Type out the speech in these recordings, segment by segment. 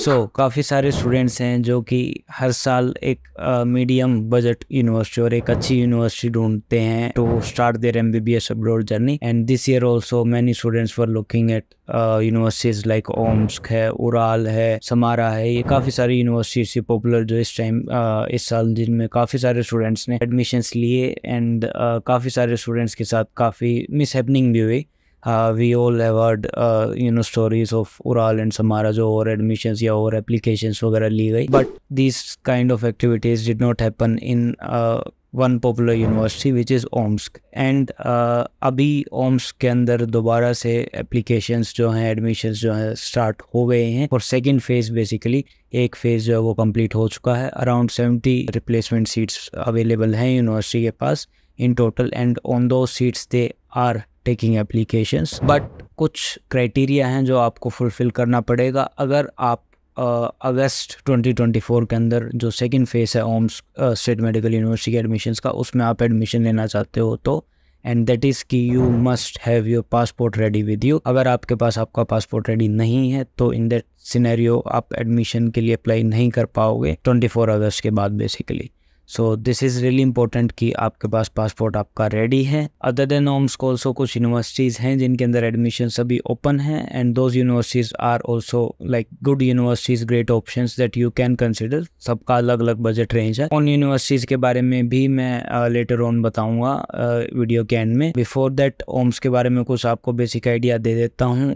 सो so, काफ़ी सारे students हैं जो कि हर साल एक मीडियम बजट यूनिवर्सिटी और एक अच्छी यूनिवर्सिटी ढूंढते हैं to start there M B B S abroad journey and this year also many students for looking at universities like Omsk है उराल है समारा है ये काफ़ी सारी यूनिवर्सिटीज पॉपुलर जो इस टाइम uh, इस साल जिनमें काफ़ी सारे स्टूडेंट्स ने एडमिशन्स लिए एंड uh, काफ़ी सारे स्टूडेंट्स के साथ काफ़ी मिसहेपनिंग भी हुई we all have heard you know stories of Ural and Samara जो और एडमिशन या और एप्लीकेशन वगैरह ली गई but this kind of activities did not happen in one popular university which is Omsk and अभी ओम्स के अंदर दोबारा से एप्लीकेशन जो हैं एडमिशंस जो हैं स्टार्ट हो गए हैं और सेकेंड फेज़ बेसिकली एक फेज़ जो है वो कम्प्लीट हो चुका है around seventy replacement seats available हैं यूनिवर्सिटी के पास इन टोटल एंड ऑन दो seats they are taking applications but कुछ क्राइटेरिया हैं जो आपको फुलफ़िल करना पड़ेगा अगर आप अगस्त uh, 2024 के अंदर जो सेकेंड फेज़ है ओम्स स्टेट मेडिकल यूनिवर्सिटी के एडमिशन्स का उसमें आप एडमिशन लेना चाहते हो तो एंड दैट इज़ की you must have your passport ready with you अगर आपके पास आपका पासपोर्ट रेडी नहीं है तो इन दैट सिनेरियो आप एडमिशन के लिए अप्लाई नहीं कर पाओगे 24 अगस्त के बाद basically so this is really important कि आपके पास पासपोर्ट आपका रेडी है अदर देन ओम्स को कुछ यूनिवर्सिटीज़ हैं जिनके अंदर एडमिशन सभी ओपन हैं and those universities are also like good universities great option that you can consider सबका अलग अलग बजट रेंज है उन यूनिवर्सिटीज़ के बारे में भी मैं लेटर ऑन बताऊँगा वीडियो के एंड में बिफोर दैट ओम्स के बारे में कुछ आपको बेसिक आइडिया दे देता हूँ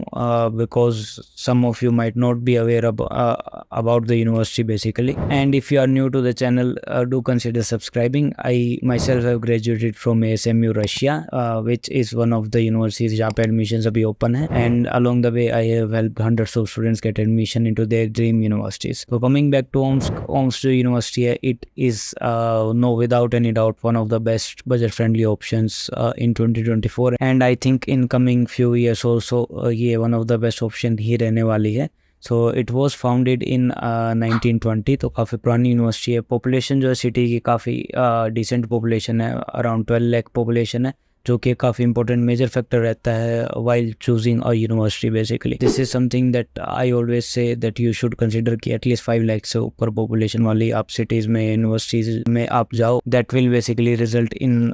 because some of you might not be aware about the university basically and if you are new to the channel do consider consider subscribing. I myself have graduated from ASMU Russia, uh, which is one of the universities जहाँ पे admissions अभी open Hai. and along the way I have helped hundreds of students get admission into their dream universities. So coming back to Omsk, Omsk University, it is uh, no without any doubt one of the best budget friendly options uh, in 2024 and I think in coming few years also uh, ye one of the best option ही रहने वाली है. So it was founded in nineteen twenty तो काफ़ी पुरानी university है population जो है city की काफ़ी डिसेंट पॉपुलेशन है अराउंड ट्वेल्व लैख पॉपुलेशन है जो कि काफ़ी इंपॉर्टेंट मेजर फैक्टर रहता है वाइल चूजिंग और university basically this is something that I always say that you should consider कि एटलीस्ट फाइव लैक्स से ऊपर पॉपुलेशन वाली आप सिटीज़ में यूनिवर्सिटीज में आप जाओ that will basically result in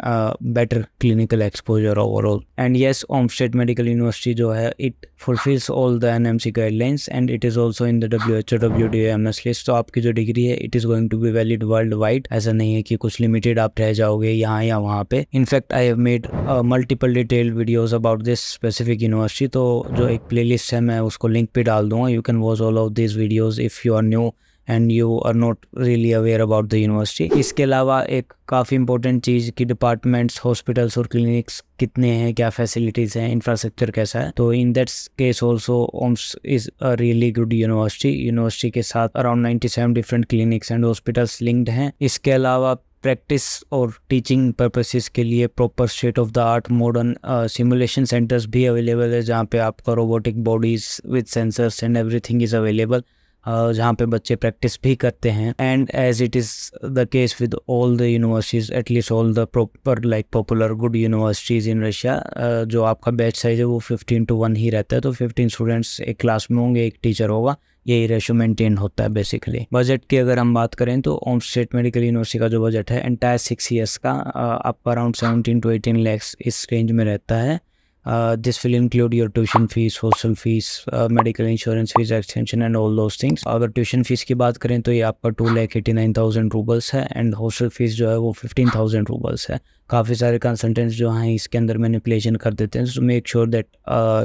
better clinical exposure overall and yes ऑम स्टेट मेडिकल यूनिवर्सिटी जो है it fulfils all the N M C guidelines and it is also in the W H O W D M S list तो आपकी जो degree है it is going to be valid world wide ऐसा नहीं है कि कुछ limited आप रह जाओगे यहाँ या वहाँ पे in fact I have made multiple detail videos about this specific university तो जो एक प्लेलिस्ट है मैं उसको लिंक पे डाल दूंगा you can watch all of this videos if you are new and you are not really aware about the university इसके अलावा एक काफ़ी इंपॉर्टेंट चीज़ कि डिपार्टमेंट्स हॉस्पिटल्स और क्लिनिक्स कितने हैं क्या फैसिलिटीज़ हैं इंफ्रास्ट्रक्चर कैसा है तो in that's case also Omsk is a really good university university के साथ around seven different clinics and hospitals linked हैं इसके अलावा प्रैक्टिस और टीचिंग पर्पसेस के लिए proper state of the art modern simulation centres भी अवेलेबल है जहाँ पे आपका robotic bodies with sensors and everything is available जहाँ पे बच्चे प्रैक्टिस भी करते हैं and as it is the case with all the universities at least all the proper like popular good universities in Russia जो आपका बैच साइज है वो फिफ्टीन टू वन ही रहता है तो फिफ्टीन स्टूडेंट्स एक क्लास में होंगे एक टीचर होगा यही रेशो मेंटेन होता है बेसिकली बजट की अगर हम बात करें तो ओम स्टेट मेडिकल यूनिवर्सिटी का जो बजट है एंटायर सिक्स ईयर्स का आपका around seventeen to eighteen lakhs इस रेंज में रहता है Uh, this will include your tuition fees, hostel fees, medical insurance fees extension and all those things अगर ट्यूशन फीस की बात करें तो ये आपका two lakh eighty nine thousand roubles है एंड हॉस्टल फीस जो है वो फिफ्टीन थाउजेंड रूबल्स है काफ़ी सारे कंसल्टेंट्स जो हैं इसके अंदर मैनिपुलेशन कर देते हैं so make sure that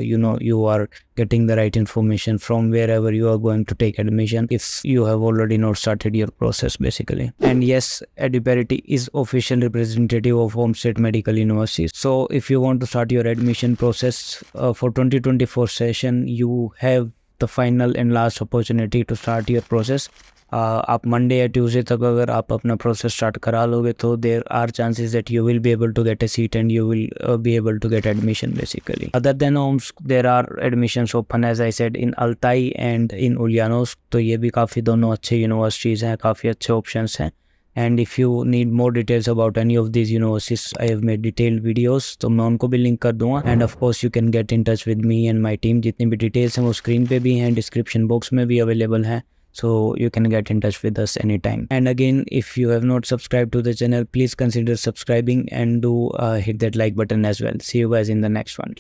you know you are getting the right information from wherever you are going to take admission if you have already not started your process basically and yes एडिपेरिटी is official representative of होम state medical university so if you want to start your admission process for twenty twenty four session you have the final and last opportunity to start your process आप Monday या Tuesday तक अगर आप अपना process start करा लोगे तो there are chances that you will be able to get a seat and you will be able to get admission basically other than Omsk there are admission open as I said in Altai and in Ulyanovsk तो ये भी काफ़ी दोनों अच्छे universities हैं काफ़ी अच्छे option हैं and if you need more details about any of this universities I have made detailed videos तो मैं उनको भी लिंक कर दूंगा and of course you can get in touch with me and my team जितनी भी details हैं वो स्क्रीन पे भी हैं डिस्क्रिप्शन बॉक्स में भी अवेलेबल हैं so you can get in touch with us anytime and again if you have not subscribed to the channel please consider subscribing and do uh, hit that like button as well see you guys in the next one